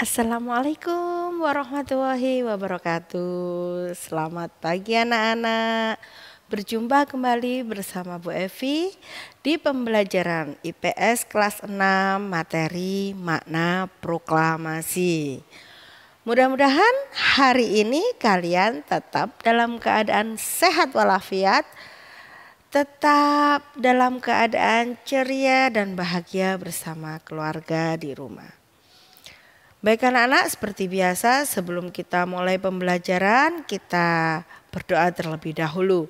Assalamualaikum warahmatullahi wabarakatuh. Selamat pagi anak-anak. Berjumpa kembali bersama Bu Evi di pembelajaran IPS kelas 6 materi makna proklamasi. Mudah-mudahan hari ini kalian tetap dalam keadaan sehat walafiat, tetap dalam keadaan ceria dan bahagia bersama keluarga di rumah. Baik anak-anak, seperti biasa sebelum kita mulai pembelajaran, kita berdoa terlebih dahulu.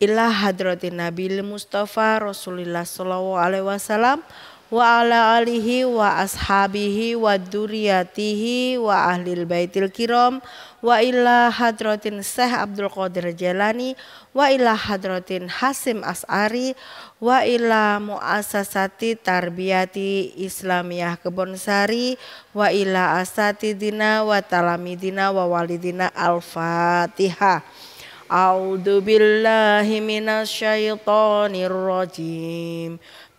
Ilah hadratin Nabi Mustafa Rasulullah Sallallahu Alaihi Wasallam wa ala alihi wa ashabihi wa duriyatihi wa ahlil baitil kiram wa ila hadrotin Syekh Abdul Qadir Jelani, wa ila hadrotin Hasim As'ari, wa ila muasasati tarbiyati Islamiyah Kebonsari, wa ila asatidina wa talamidina wa walidina Al-Fatihah. A'udzu billahi rajim.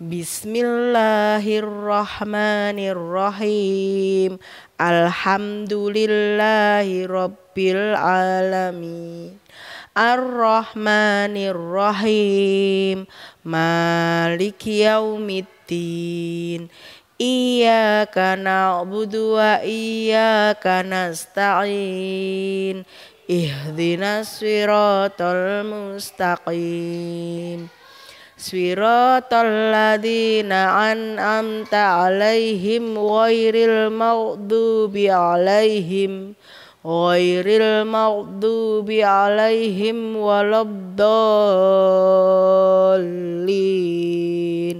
Bismillahirrahmanirrahim. Alhamdulillahi rabbil alamin. Ar-Rahmanirrahim. Maliki yaumiddin. Iyaka na'budu wa iyaka nasta'in. Ihdinas siratal mustaqim. Siratal ladzina an'amta 'alaihim ghairil maghdubi 'alaihim ghairil maghdubi 'alaihim waladdallin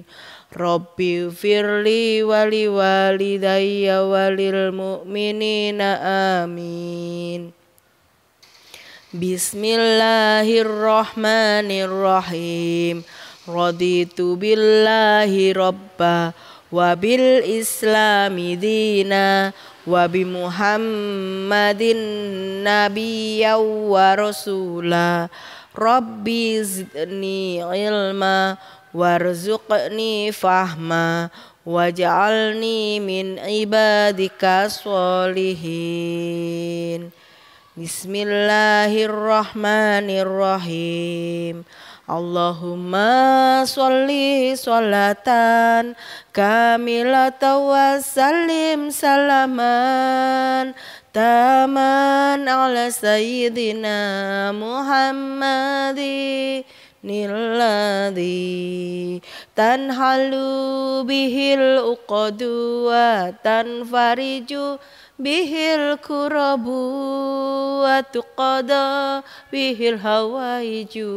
Rabbi firli wali walidayya walil mu'minina amin Bismillahirrahmanirrahim Raditu billahi robba wabil islami dina wabi muhammadin nabiyya wa rasula rabbi zidni ilma warzuqni fahma waj'alni min ibadika solihin Bismillahirrahmanirrahim Allahumma sholli sholatan kamilata wa salaman taman ala sayyidina Muhammadi niladi tanhalu bihil uqadu wa tanfariju bihil kurabu watu qada bihil hawaiju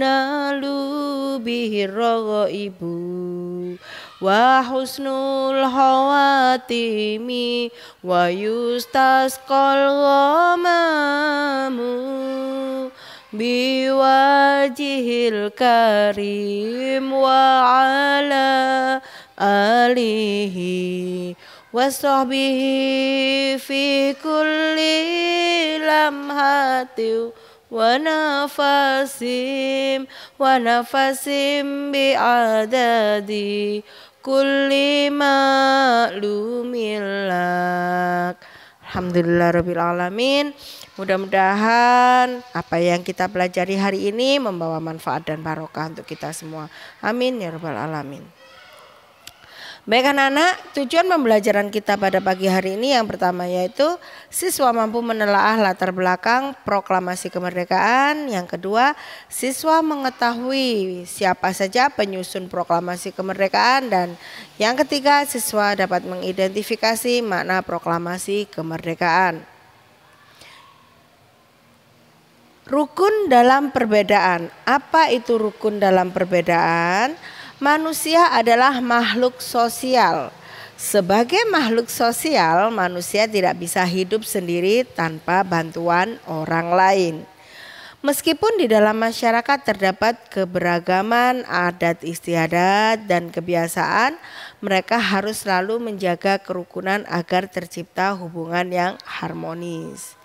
nalu bihil bihir ibu wa husnul hawatimi wa yustas ghamamu biwajihil karim wa ala alihi Wasohbihi fi kulli lamhati wa nafasim wa nafasim bi adadi kulli ma'lumillak Alhamdulillah Rabbil Alamin Mudah-mudahan apa yang kita pelajari hari ini membawa manfaat dan barokah untuk kita semua Amin ya Rabbal Alamin Baik anak-anak, tujuan pembelajaran kita pada pagi hari ini yang pertama yaitu siswa mampu menelaah latar belakang proklamasi kemerdekaan. Yang kedua, siswa mengetahui siapa saja penyusun proklamasi kemerdekaan dan yang ketiga, siswa dapat mengidentifikasi makna proklamasi kemerdekaan. Rukun dalam perbedaan. Apa itu rukun dalam perbedaan? manusia adalah makhluk sosial. Sebagai makhluk sosial, manusia tidak bisa hidup sendiri tanpa bantuan orang lain. Meskipun di dalam masyarakat terdapat keberagaman adat istiadat dan kebiasaan, mereka harus selalu menjaga kerukunan agar tercipta hubungan yang harmonis.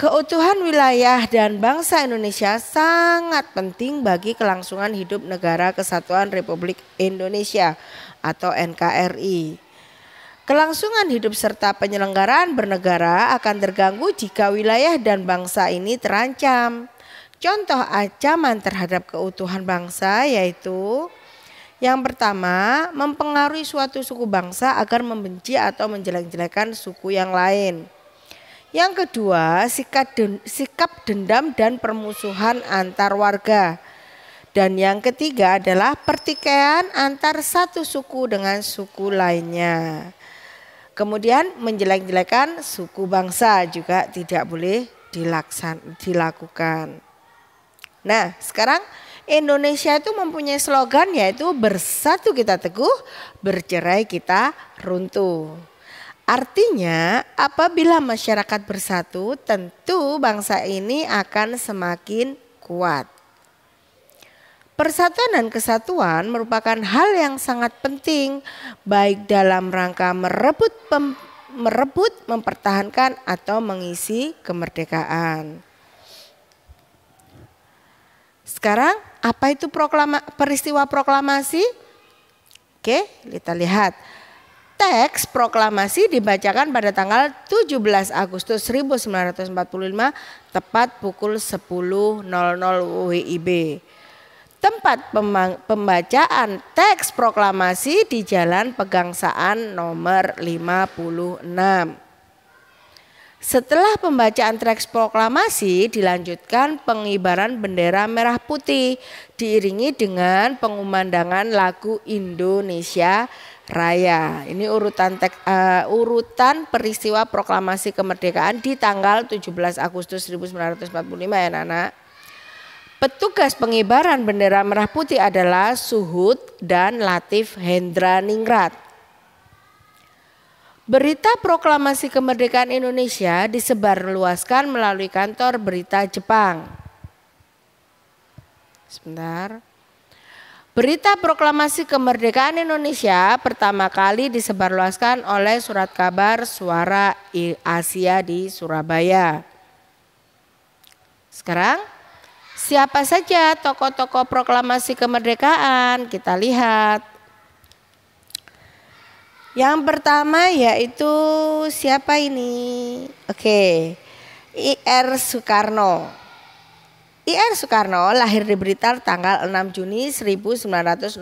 Keutuhan wilayah dan bangsa Indonesia sangat penting bagi kelangsungan hidup negara kesatuan Republik Indonesia atau NKRI. Kelangsungan hidup serta penyelenggaraan bernegara akan terganggu jika wilayah dan bangsa ini terancam. Contoh ancaman terhadap keutuhan bangsa yaitu yang pertama, mempengaruhi suatu suku bangsa agar membenci atau menjelek-jelekan suku yang lain. Yang kedua, sikap, dendam dan permusuhan antar warga. Dan yang ketiga adalah pertikaian antar satu suku dengan suku lainnya. Kemudian menjelek-jelekan suku bangsa juga tidak boleh dilaksan, dilakukan. Nah, sekarang Indonesia itu mempunyai slogan yaitu bersatu kita teguh, bercerai kita runtuh. Artinya, apabila masyarakat bersatu, tentu bangsa ini akan semakin kuat. Persatuan dan kesatuan merupakan hal yang sangat penting, baik dalam rangka merebut, pem, merebut mempertahankan, atau mengisi kemerdekaan. Sekarang, apa itu proklama, peristiwa proklamasi? Oke, kita lihat. Teks proklamasi dibacakan pada tanggal 17 Agustus 1945 tepat pukul 10.00 WIB. Tempat pembacaan teks proklamasi di Jalan Pegangsaan nomor 56. Setelah pembacaan teks proklamasi dilanjutkan pengibaran bendera merah putih diiringi dengan pengumandangan lagu Indonesia Raya. Ini urutan tek, uh, urutan peristiwa proklamasi kemerdekaan di tanggal 17 Agustus 1945 ya Nana. Petugas pengibaran bendera merah putih adalah Suhud dan Latif Hendra Ningrat. Berita proklamasi kemerdekaan Indonesia disebarluaskan melalui kantor berita Jepang. Sebentar. Berita proklamasi kemerdekaan Indonesia pertama kali disebarluaskan oleh surat kabar Suara Asia di Surabaya. Sekarang siapa saja tokoh-tokoh proklamasi kemerdekaan kita lihat. Yang pertama yaitu siapa ini? Oke, I.R. Soekarno. IR Soekarno lahir di Blitar tanggal 6 Juni 1901.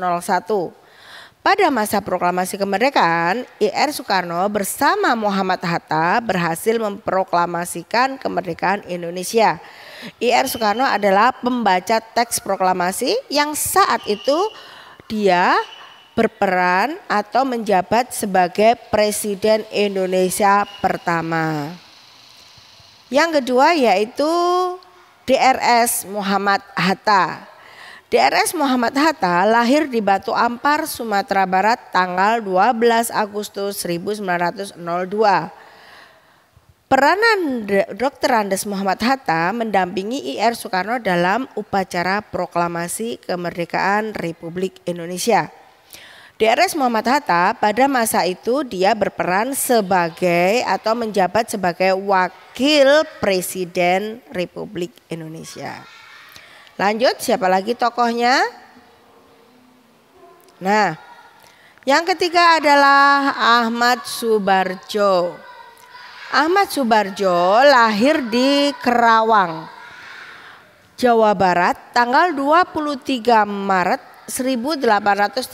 Pada masa proklamasi kemerdekaan, IR Soekarno bersama Muhammad Hatta berhasil memproklamasikan kemerdekaan Indonesia. IR Soekarno adalah pembaca teks proklamasi yang saat itu dia berperan atau menjabat sebagai Presiden Indonesia pertama. Yang kedua yaitu DRS Muhammad Hatta. DRS Muhammad Hatta lahir di Batu Ampar, Sumatera Barat tanggal 12 Agustus 1902. Peranan Dr. Andes Muhammad Hatta mendampingi IR Soekarno dalam upacara proklamasi kemerdekaan Republik Indonesia. DRS Muhammad Hatta pada masa itu dia berperan sebagai atau menjabat sebagai wakil presiden Republik Indonesia. Lanjut siapa lagi tokohnya? Nah, yang ketiga adalah Ahmad Subarjo. Ahmad Subarjo lahir di Kerawang, Jawa Barat tanggal 23 Maret 1886.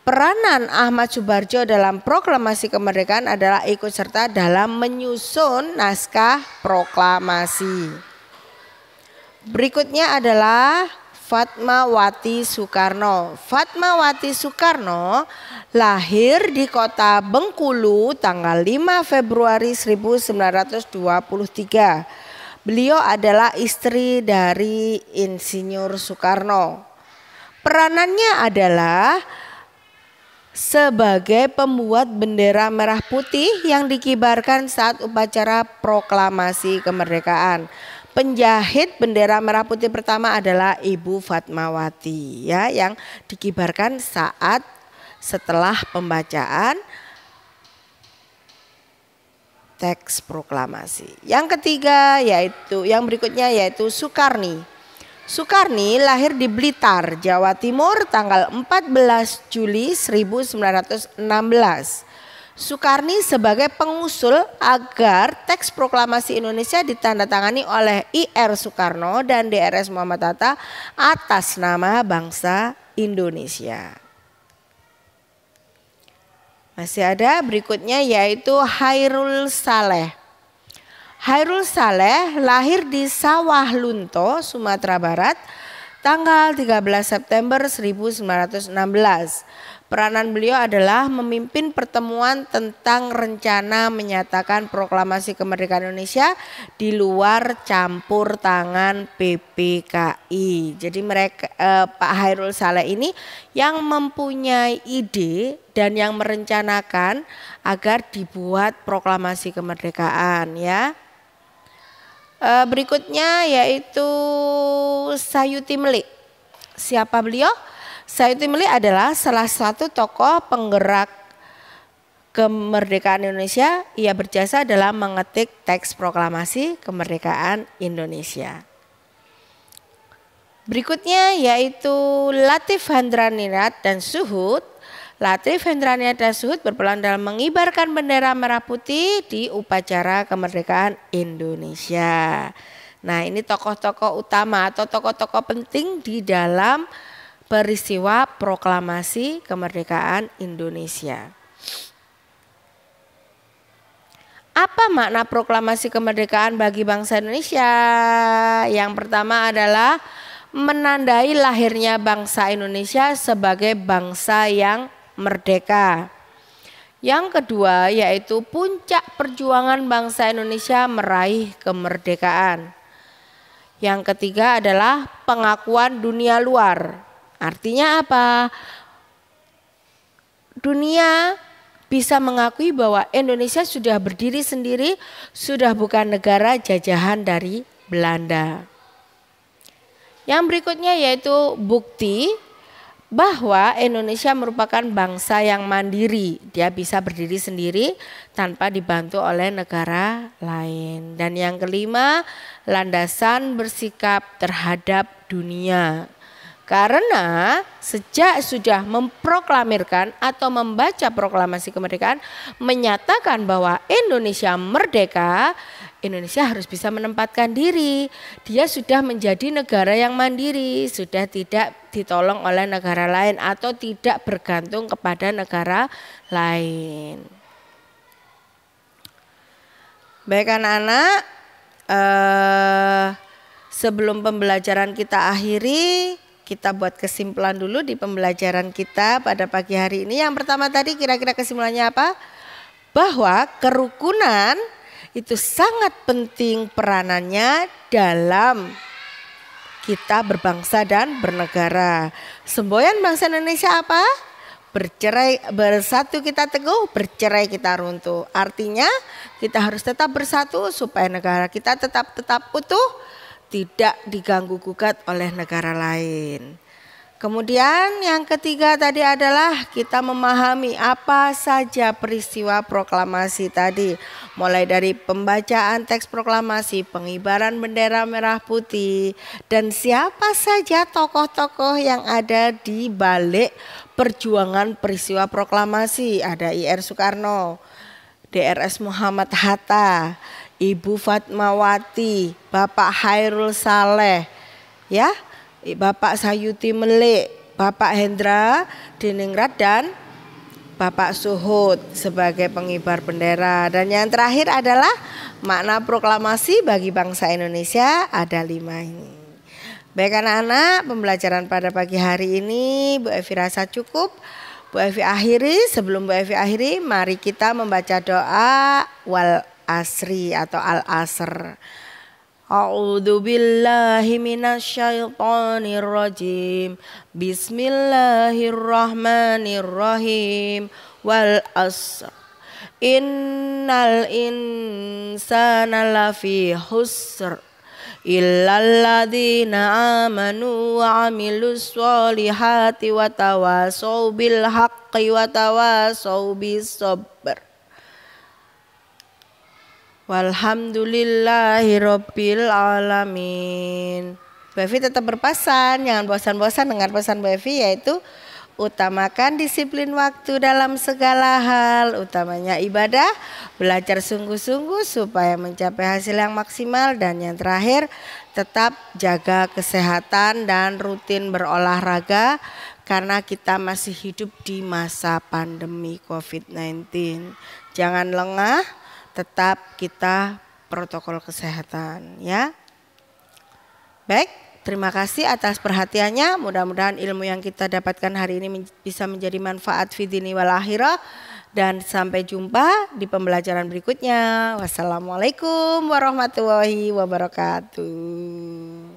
Peranan Ahmad Subarjo dalam proklamasi kemerdekaan adalah ikut serta dalam menyusun naskah proklamasi. Berikutnya adalah Fatmawati Soekarno. Fatmawati Soekarno lahir di kota Bengkulu tanggal 5 Februari 1923 Beliau adalah istri dari Insinyur Soekarno. Peranannya adalah sebagai pembuat bendera merah putih yang dikibarkan saat upacara proklamasi kemerdekaan. Penjahit bendera merah putih pertama adalah Ibu Fatmawati ya yang dikibarkan saat setelah pembacaan teks proklamasi. Yang ketiga yaitu yang berikutnya yaitu Sukarni. Sukarni lahir di Blitar, Jawa Timur tanggal 14 Juli 1916. Sukarni sebagai pengusul agar teks proklamasi Indonesia ditandatangani oleh IR Soekarno dan DRS Muhammad Hatta atas nama bangsa Indonesia. Masih ada berikutnya yaitu Hairul Saleh. Hairul Saleh lahir di Sawah Lunto, Sumatera Barat tanggal 13 September 1916. Peranan beliau adalah memimpin pertemuan tentang rencana menyatakan proklamasi kemerdekaan Indonesia di luar campur tangan PPKI. Jadi mereka eh, Pak Hairul Saleh ini yang mempunyai ide dan yang merencanakan agar dibuat proklamasi kemerdekaan ya. Eh, berikutnya yaitu Sayuti Melik. Siapa beliau? Said Timli adalah salah satu tokoh penggerak kemerdekaan Indonesia. Ia berjasa dalam mengetik teks proklamasi kemerdekaan Indonesia. Berikutnya yaitu Latif Handranirat dan Suhud. Latif Handranirat dan Suhud berperan dalam mengibarkan bendera merah putih di upacara kemerdekaan Indonesia. Nah ini tokoh-tokoh utama atau tokoh-tokoh penting di dalam peristiwa proklamasi kemerdekaan Indonesia. Apa makna proklamasi kemerdekaan bagi bangsa Indonesia? Yang pertama adalah menandai lahirnya bangsa Indonesia sebagai bangsa yang merdeka. Yang kedua yaitu puncak perjuangan bangsa Indonesia meraih kemerdekaan. Yang ketiga adalah pengakuan dunia luar Artinya apa? Dunia bisa mengakui bahwa Indonesia sudah berdiri sendiri, sudah bukan negara jajahan dari Belanda. Yang berikutnya yaitu bukti bahwa Indonesia merupakan bangsa yang mandiri. Dia bisa berdiri sendiri tanpa dibantu oleh negara lain. Dan yang kelima, landasan bersikap terhadap dunia. Karena sejak sudah memproklamirkan atau membaca proklamasi kemerdekaan menyatakan bahwa Indonesia merdeka, Indonesia harus bisa menempatkan diri. Dia sudah menjadi negara yang mandiri, sudah tidak ditolong oleh negara lain atau tidak bergantung kepada negara lain. Baik anak-anak, eh, sebelum pembelajaran kita akhiri, kita buat kesimpulan dulu di pembelajaran kita pada pagi hari ini. Yang pertama tadi kira-kira kesimpulannya apa? Bahwa kerukunan itu sangat penting peranannya dalam kita berbangsa dan bernegara. Semboyan bangsa Indonesia apa? bercerai bersatu kita teguh, bercerai kita runtuh. Artinya kita harus tetap bersatu supaya negara kita tetap tetap utuh tidak diganggu gugat oleh negara lain. Kemudian yang ketiga tadi adalah kita memahami apa saja peristiwa proklamasi tadi. Mulai dari pembacaan teks proklamasi, pengibaran bendera merah putih, dan siapa saja tokoh-tokoh yang ada di balik perjuangan peristiwa proklamasi. Ada IR Soekarno, DRS Muhammad Hatta, Ibu Fatmawati, Bapak Hairul Saleh, ya, Bapak Sayuti Melik, Bapak Hendra Diningrat dan Bapak Suhud sebagai pengibar bendera. Dan yang terakhir adalah makna proklamasi bagi bangsa Indonesia ada lima ini. Baik anak-anak, pembelajaran pada pagi hari ini Bu Evi rasa cukup. Bu Evi akhiri, sebelum Bu Evi akhiri, mari kita membaca doa wal Asri atau Al-Asr. A'udzu billahi minasyaitonir rajim. Bismillahirrahmanirrahim. Wal asr. Innal insana lafi husr. Illalladzina amanu wa amilus sholihati wa tawasaw bil haqqi wa tawasaw bis sabr. Walhamdulillahirobbil alamin. Bu Evi tetap berpesan, jangan bosan-bosan dengar pesan Bu Evi yaitu utamakan disiplin waktu dalam segala hal, utamanya ibadah, belajar sungguh-sungguh supaya mencapai hasil yang maksimal dan yang terakhir tetap jaga kesehatan dan rutin berolahraga karena kita masih hidup di masa pandemi COVID-19. Jangan lengah, tetap kita protokol kesehatan ya. Baik, terima kasih atas perhatiannya. Mudah-mudahan ilmu yang kita dapatkan hari ini bisa menjadi manfaat fidini wal akhirah dan sampai jumpa di pembelajaran berikutnya. Wassalamualaikum warahmatullahi wabarakatuh.